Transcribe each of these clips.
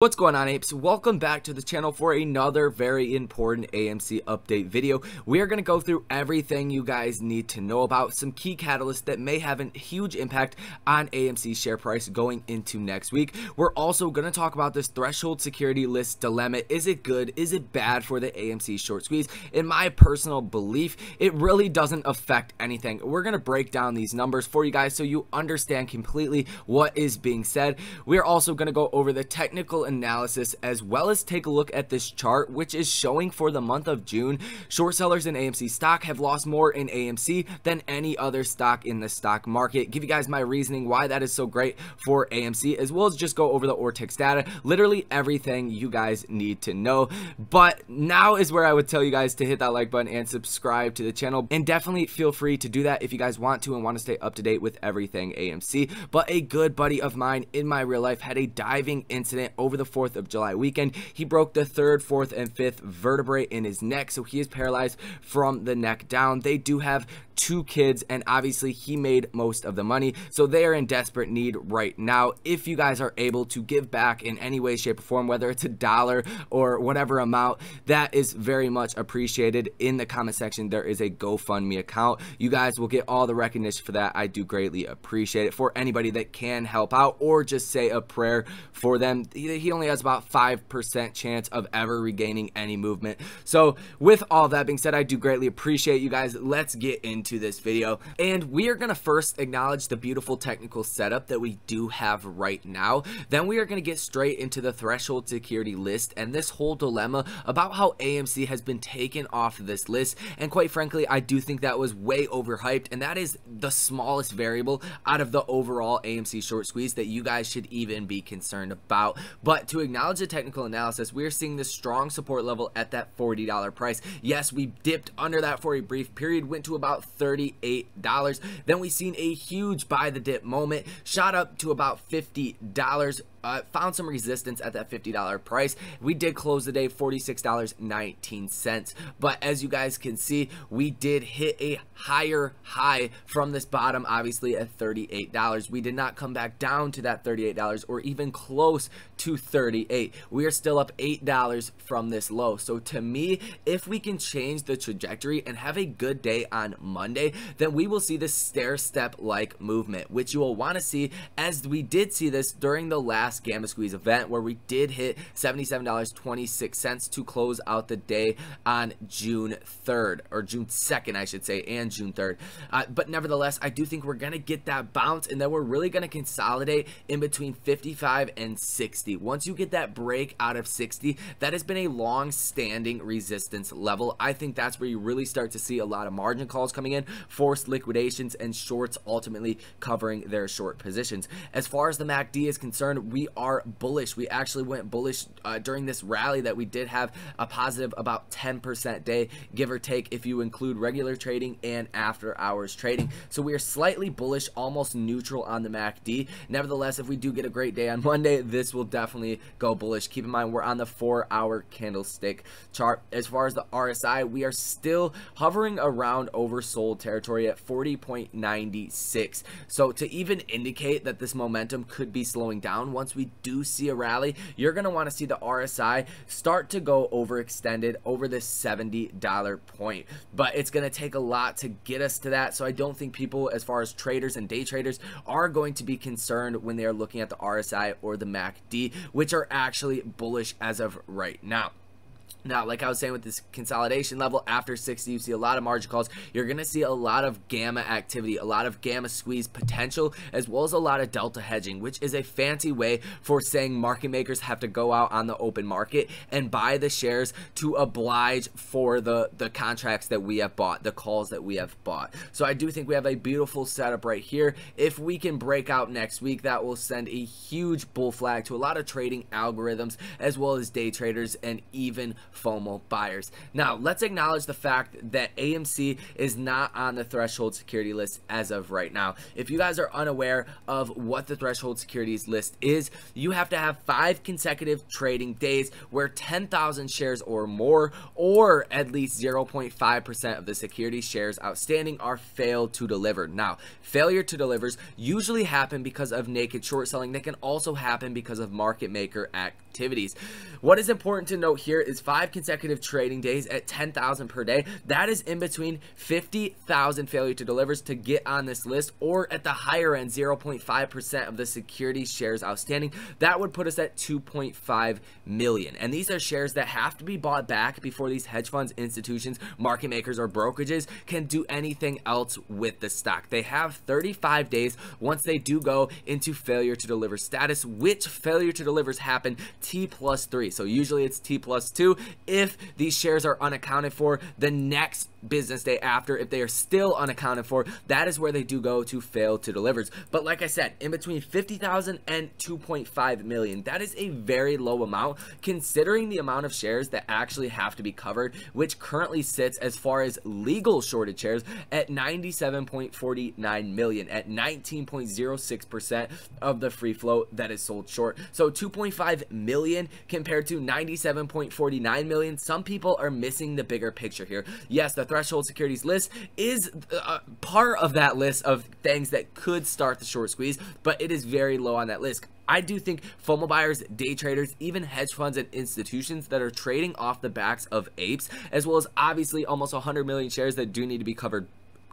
What's going on apes? Welcome back to the channel for another very important AMC update video. We are going to go through everything you guys need to know about some key catalysts that may have a huge impact on AMC share price going into next week. We're also going to talk about this threshold security list dilemma. Is it good? Is it bad for the AMC short squeeze? In my personal belief, it really doesn't affect anything. We're going to break down these numbers for you guys so you understand completely what is being said. We're also going to go over the technical analysis as well as take a look at this chart which is showing for the month of June short sellers in AMC stock have lost more in AMC than any other stock in the stock market give you guys my reasoning why that is so great for AMC as well as just go over the Ortex data literally everything you guys need to know but now is where I would tell you guys to hit that like button and subscribe to the channel and definitely feel free to do that if you guys want to and want to stay up to date with everything AMC but a good buddy of mine in my real life had a diving incident over the 4th of July weekend. He broke the 3rd, 4th, and 5th vertebrae in his neck, so he is paralyzed from the neck down. They do have two kids, and obviously he made most of the money, so they are in desperate need right now. If you guys are able to give back in any way, shape, or form, whether it's a dollar or whatever amount, that is very much appreciated. In the comment section, there is a GoFundMe account. You guys will get all the recognition for that. I do greatly appreciate it for anybody that can help out or just say a prayer for them. He, he only has about 5% chance of ever regaining any movement. So with all that being said, I do greatly appreciate you guys. Let's get into this video. And we are going to first acknowledge the beautiful technical setup that we do have right now. Then we are going to get straight into the threshold security list and this whole dilemma about how AMC has been taken off this list. And quite frankly, I do think that was way overhyped. And that is the smallest variable out of the overall AMC short squeeze that you guys should even be concerned about. But but to acknowledge the technical analysis, we're seeing this strong support level at that $40 price. Yes, we dipped under that for a brief period, went to about $38. Then we seen a huge buy the dip moment, shot up to about $50. Uh, found some resistance at that $50 price. We did close the day $46.19. But as you guys can see, we did hit a higher high from this bottom, obviously at $38. We did not come back down to that $38 or even close to 38. We are still up $8 from this low. So to me, if we can change the trajectory and have a good day on Monday, then we will see this stair step like movement, which you will want to see as we did see this during the last Gamma Squeeze event where we did hit $77.26 to close out the day on June 3rd or June 2nd, I should say, and June 3rd. Uh, but nevertheless, I do think we're going to get that bounce and then we're really going to consolidate in between 55 and 60 once you get that break out of 60, that has been a long standing resistance level. I think that's where you really start to see a lot of margin calls coming in, forced liquidations, and shorts ultimately covering their short positions. As far as the MACD is concerned, we are bullish. We actually went bullish uh, during this rally that we did have a positive about 10% day, give or take, if you include regular trading and after hours trading. So we are slightly bullish, almost neutral on the MACD. Nevertheless, if we do get a great day on Monday, this will definitely definitely go bullish. Keep in mind, we're on the four hour candlestick chart. As far as the RSI, we are still hovering around oversold territory at 40.96. So to even indicate that this momentum could be slowing down, once we do see a rally, you're going to want to see the RSI start to go overextended over this $70 point. But it's going to take a lot to get us to that. So I don't think people, as far as traders and day traders, are going to be concerned when they are looking at the RSI or the MACD which are actually bullish as of right now. Now, like I was saying with this consolidation level, after 60, you see a lot of margin calls. You're going to see a lot of gamma activity, a lot of gamma squeeze potential, as well as a lot of delta hedging, which is a fancy way for saying market makers have to go out on the open market and buy the shares to oblige for the, the contracts that we have bought, the calls that we have bought. So I do think we have a beautiful setup right here. If we can break out next week, that will send a huge bull flag to a lot of trading algorithms, as well as day traders and even FOMO buyers. Now, let's acknowledge the fact that AMC is not on the threshold security list as of right now. If you guys are unaware of what the threshold securities list is, you have to have five consecutive trading days where 10,000 shares or more, or at least 0.5% of the security shares outstanding are failed to deliver. Now, failure to delivers usually happen because of naked short selling. They can also happen because of market maker activity activities. What is important to note here is five consecutive trading days at 10,000 per day. That is in between 50,000 failure to delivers to get on this list or at the higher end 0.5% of the security shares outstanding. That would put us at 2.5 million. And these are shares that have to be bought back before these hedge funds, institutions, market makers or brokerages can do anything else with the stock. They have 35 days once they do go into failure to deliver status, which failure to delivers happen T plus three. So usually it's T plus two. If these shares are unaccounted for the next business day after, if they are still unaccounted for, that is where they do go to fail to deliver. But like I said, in between 50,000 and 2.5 million, that is a very low amount considering the amount of shares that actually have to be covered, which currently sits as far as legal shorted shares at 97.49 million at 19.06% of the free float that is sold short. So 2.5 million million compared to 97.49 million. Some people are missing the bigger picture here. Yes, the threshold securities list is uh, part of that list of things that could start the short squeeze, but it is very low on that list. I do think FOMO buyers, day traders, even hedge funds and institutions that are trading off the backs of apes, as well as obviously almost 100 million shares that do need to be covered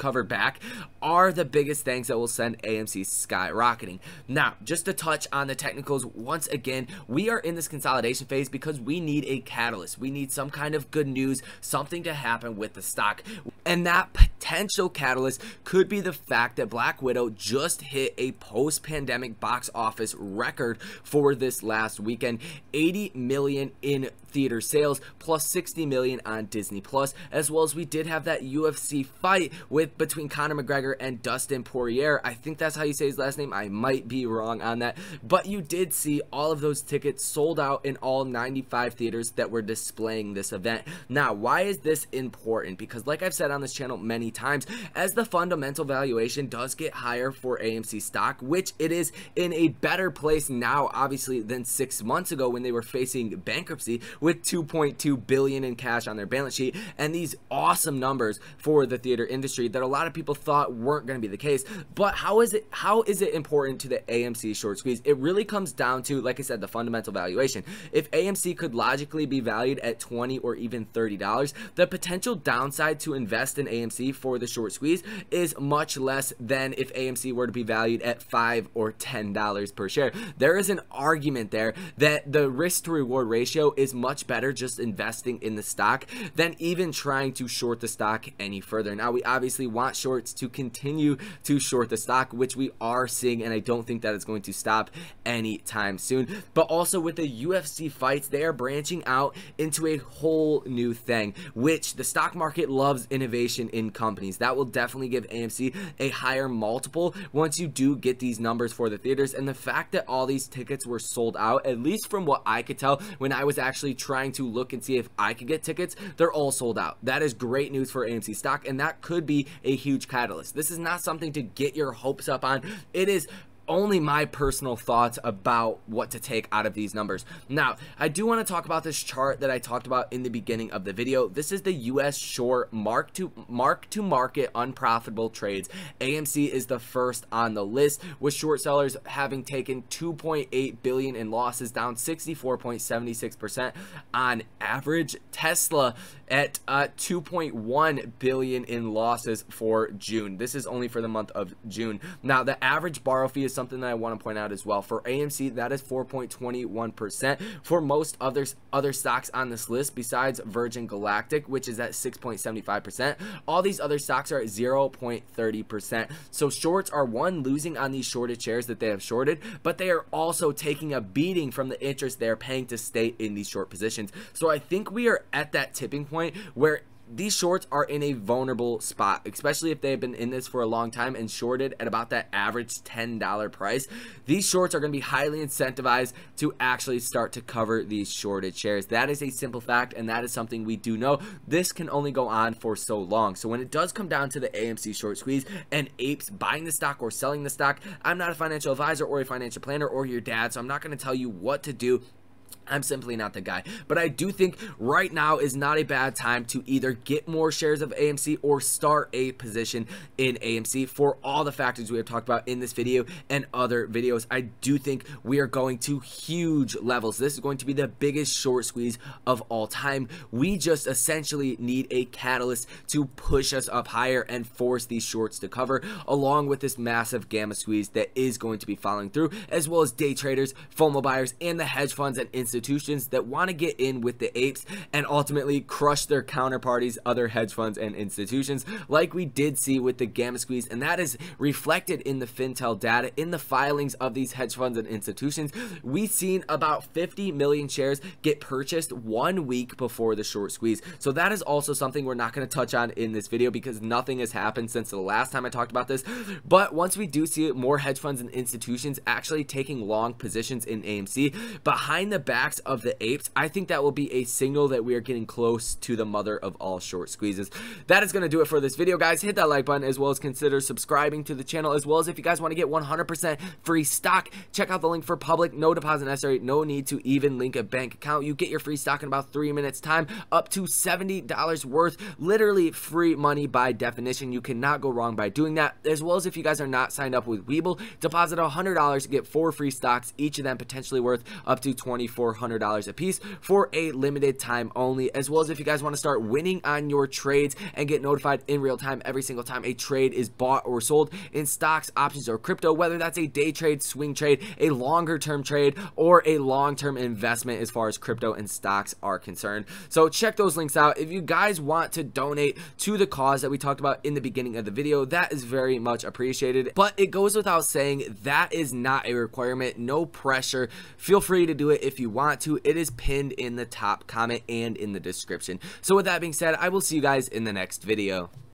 Covered back are the biggest things that will send AMC skyrocketing. Now, just to touch on the technicals once again, we are in this consolidation phase because we need a catalyst. We need some kind of good news, something to happen with the stock. And that potential catalyst could be the fact that Black Widow just hit a post-pandemic box office record for this last weekend, 80 million in theater sales plus 60 million on Disney Plus, as well as we did have that UFC fight with between Conor McGregor and Dustin Poirier. I think that's how you say his last name. I might be wrong on that, but you did see all of those tickets sold out in all 95 theaters that were displaying this event. Now, why is this important? Because like I've said on this channel many times, as the fundamental valuation does get higher for AMC stock, which it is in a better place now, obviously, than six months ago when they were facing bankruptcy with 2.2 billion in cash on their balance sheet and these awesome numbers for the theater industry that that a lot of people thought weren't going to be the case. But how is it how is it important to the AMC short squeeze? It really comes down to, like I said, the fundamental valuation. If AMC could logically be valued at 20 or even $30, the potential downside to invest in AMC for the short squeeze is much less than if AMC were to be valued at 5 or $10 per share. There is an argument there that the risk to reward ratio is much better just investing in the stock than even trying to short the stock any further. Now, we obviously want shorts to continue to short the stock, which we are seeing, and I don't think that it's going to stop anytime soon. But also with the UFC fights, they are branching out into a whole new thing, which the stock market loves innovation in companies. That will definitely give AMC a higher multiple once you do get these numbers for the theaters. And the fact that all these tickets were sold out, at least from what I could tell when I was actually trying to look and see if I could get tickets, they're all sold out. That is great news for AMC stock, and that could be a huge catalyst. This is not something to get your hopes up on. It is only my personal thoughts about what to take out of these numbers. Now, I do want to talk about this chart that I talked about in the beginning of the video. This is the US short mark to mark to market unprofitable trades. AMC is the first on the list with short sellers having taken 2.8 billion in losses down 64.76% on average. Tesla at uh, 2.1 billion in losses for June. This is only for the month of June. Now, the average borrow fee is something that I want to point out as well. For AMC, that is 4.21%. For most other other stocks on this list, besides Virgin Galactic, which is at 6.75%, all these other stocks are at 0.30%. So shorts are one losing on these shorted shares that they have shorted, but they are also taking a beating from the interest they are paying to stay in these short positions. So I think we are at that tipping point point where these shorts are in a vulnerable spot, especially if they've been in this for a long time and shorted at about that average $10 price. These shorts are going to be highly incentivized to actually start to cover these shorted shares. That is a simple fact, and that is something we do know. This can only go on for so long. So when it does come down to the AMC short squeeze and apes buying the stock or selling the stock, I'm not a financial advisor or a financial planner or your dad, so I'm not going to tell you what to do I'm simply not the guy. But I do think right now is not a bad time to either get more shares of AMC or start a position in AMC for all the factors we have talked about in this video and other videos. I do think we are going to huge levels. This is going to be the biggest short squeeze of all time. We just essentially need a catalyst to push us up higher and force these shorts to cover along with this massive gamma squeeze that is going to be following through as well as day traders, FOMO buyers, and the hedge funds and institutions institutions that want to get in with the apes and ultimately crush their counterparties, other hedge funds and institutions, like we did see with the Gamma Squeeze. And that is reflected in the Fintel data, in the filings of these hedge funds and institutions. We've seen about 50 million shares get purchased one week before the short squeeze. So that is also something we're not going to touch on in this video because nothing has happened since the last time I talked about this. But once we do see more hedge funds and institutions actually taking long positions in AMC behind the back Attacks of the Apes. I think that will be a signal that we are getting close to the mother of all short squeezes. That is going to do it for this video, guys. Hit that like button as well as consider subscribing to the channel as well as if you guys want to get 100% free stock, check out the link for public. No deposit necessary. No need to even link a bank account. You get your free stock in about three minutes time, up to $70 worth, literally free money by definition. You cannot go wrong by doing that. As well as if you guys are not signed up with Weeble, deposit $100, get four free stocks, each of them potentially worth up to 2400 $400 a piece for a limited time only, as well as if you guys want to start winning on your trades and get notified in real time every single time a trade is bought or sold in stocks, options, or crypto, whether that's a day trade, swing trade, a longer term trade, or a long term investment as far as crypto and stocks are concerned. So check those links out. If you guys want to donate to the cause that we talked about in the beginning of the video, that is very much appreciated. But it goes without saying that is not a requirement, no pressure. Feel free to do it if you want want to, it is pinned in the top comment and in the description. So with that being said, I will see you guys in the next video.